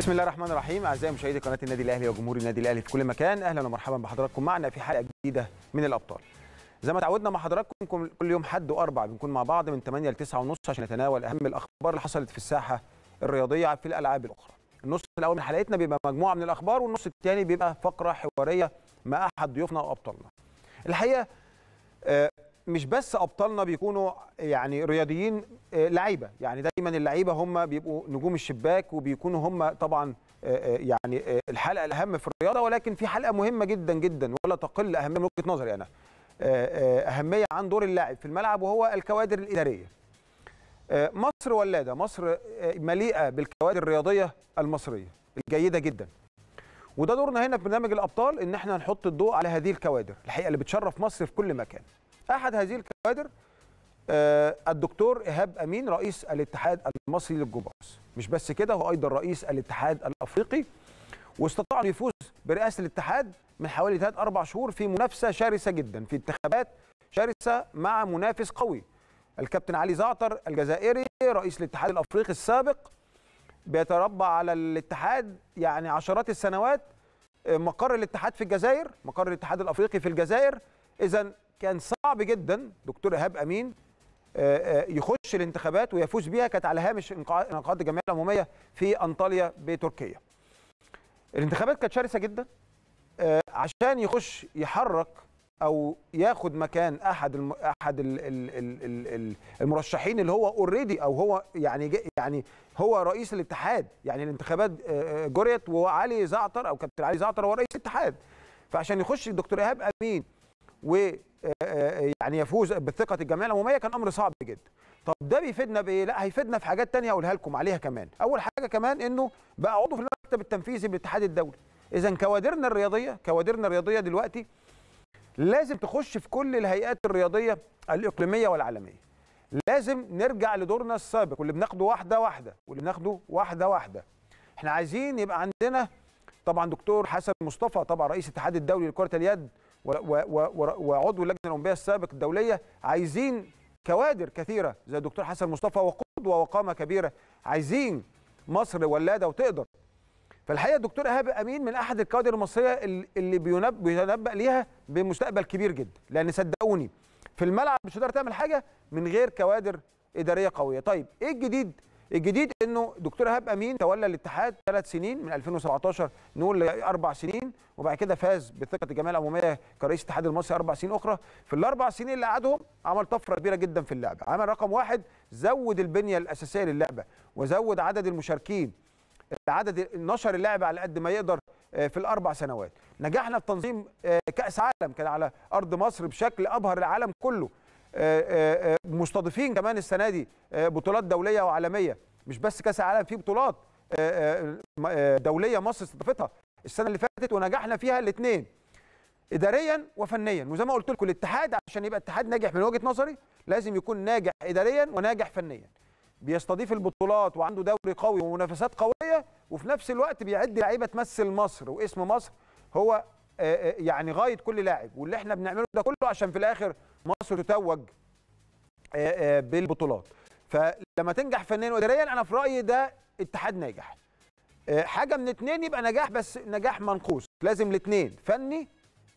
بسم الله الرحمن الرحيم اعزائي مشاهدي قناه النادي الاهلي وجمهور النادي الاهلي في كل مكان اهلا ومرحبا بحضراتكم معنا في حلقه جديده من الابطال زي ما تعودنا مع حضراتكم كل يوم حد واربع بنكون مع بعض من 8 ل 9 ونص عشان نتناول اهم الاخبار اللي حصلت في الساحه الرياضيه في الالعاب الاخرى النص الاول من حلقتنا بيبقى مجموعه من الاخبار والنص الثاني بيبقى فقره حواريه مع احد ضيوفنا وابطالنا الحقيقه آه، مش بس ابطالنا بيكونوا يعني رياضيين آه، لعيبه يعني دايما اللعيبه هم بيبقوا نجوم الشباك وبيكونوا هم طبعا آه، آه، يعني الحلقه الاهم في الرياضه ولكن في حلقه مهمه جدا جدا ولا تقل اهميه من وجهه نظري انا اهميه عن دور اللاعب في الملعب وهو الكوادر الاداريه مصر ولاده مصر مليئه بالكوادر الرياضيه المصريه الجيده جدا وده دورنا هنا في برنامج الابطال ان احنا نحط الضوء على هذه الكوادر الحقيقه اللي بتشرف مصر في كل مكان احد هذه الكوادر آه، الدكتور ايهاب امين رئيس الاتحاد المصري للجمباز مش بس كده هو ايضا رئيس الاتحاد الافريقي واستطاع يفوز برئاسه الاتحاد من حوالي ثلاث اربع شهور في منافسه شرسه جدا في انتخابات شرسه مع منافس قوي الكابتن علي زعتر الجزائري رئيس الاتحاد الافريقي السابق بيتربع على الاتحاد يعني عشرات السنوات آه، مقر الاتحاد في الجزائر مقر الاتحاد الافريقي في الجزائر اذا كان صعب جدا دكتور ايهاب امين آه، آه، يخش الانتخابات ويفوز بيها كانت على هامش انعقاد الجمعيه العموميه في انطاليا بتركيا. الانتخابات كانت شرسه جدا آه، عشان يخش يحرك او ياخد مكان احد احد المرشحين اللي هو اوريدي او هو يعني يعني هو رئيس الاتحاد يعني الانتخابات جريت وعلي زعتر او كابتن علي زعتر هو رئيس الاتحاد فعشان يخش الدكتور ايهاب امين و آه، آه، يعني يفوز بثقه الجمعيه العموميه كان امر صعب جدا طب ده بيفيدنا بايه لا هيفيدنا في حاجات تانية اقولها لكم عليها كمان اول حاجه كمان انه بقى عضو في المكتب التنفيذي بالاتحاد الدولي اذا كوادرنا الرياضيه كوادرنا الرياضيه دلوقتي لازم تخش في كل الهيئات الرياضيه الاقليميه والعالميه لازم نرجع لدورنا السابق واللي بناخده واحده واحده واللي بناخده واحده واحده احنا عايزين يبقى عندنا طبعا دكتور حسن مصطفى طبعا رئيس الاتحاد الدولي لكره اليد وعضو اللجنه الاولمبيه السابق الدوليه عايزين كوادر كثيره زي الدكتور حسن مصطفى وقدوه وقامه كبيره عايزين مصر ولاده وتقدر فالحقيقه الدكتور ايهاب امين من احد الكوادر المصريه اللي بينبأ ليها بمستقبل كبير جدا لان صدقوني في الملعب مش هتقدر تعمل حاجه من غير كوادر اداريه قويه طيب ايه الجديد الجديد انه دكتور ايهاب امين تولى الاتحاد ثلاث سنين من 2017 نقول اربع سنين وبعد كده فاز بثقه الجمعيه العموميه كرئيس الاتحاد المصري اربع سنين اخرى في الاربع سنين اللي قعدهم عمل طفره كبيره جدا في اللعبه عمل رقم واحد زود البنيه الاساسيه للعبه وزود عدد المشاركين عدد نشر اللعبه على قد ما يقدر آه، في الاربع سنوات نجحنا في تنظيم آه، كاس عالم كان على ارض مصر بشكل ابهر العالم كله آه، آه، آه، مستضيفين كمان السنه دي بطولات دوليه وعالميه مش بس كاس العالم في بطولات دوليه مصر استضافتها السنه اللي فاتت ونجحنا فيها الاثنين اداريا وفنيا وزي ما قلت لكم الاتحاد عشان يبقى اتحاد ناجح من وجهه نظري لازم يكون ناجح اداريا وناجح فنيا بيستضيف البطولات وعنده دوري قوي ومنافسات قويه وفي نفس الوقت بيعد لعيبه تمثل مصر واسم مصر هو يعني غايه كل لاعب واللي احنا بنعمله ده كله عشان في الاخر مصر تتوج آه، آه، بالبطولات فلما تنجح فنيا واداريا انا في رايي ده اتحاد ناجح آه، حاجه من اتنين يبقى نجاح بس نجاح منقوص لازم الاتنين فني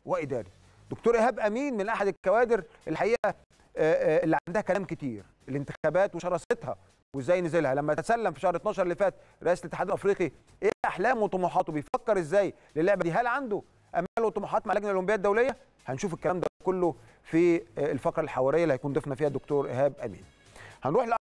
واداري دكتور ايهاب امين من احد الكوادر الحقيقه اللي عندها كلام كتير الانتخابات وشراستها وازاي نزلها لما تسلم في شهر 12 اللي فات رئيس الاتحاد الافريقي ايه احلامه وطموحاته بيفكر ازاي للعبه دي هل عنده امال وطموحات مع لجنه الاولمبياد الدوليه هنشوف الكلام ده كله في الفقره الحواريه اللي هيكون ضيفنا فيها الدكتور ايهاب امين هنروح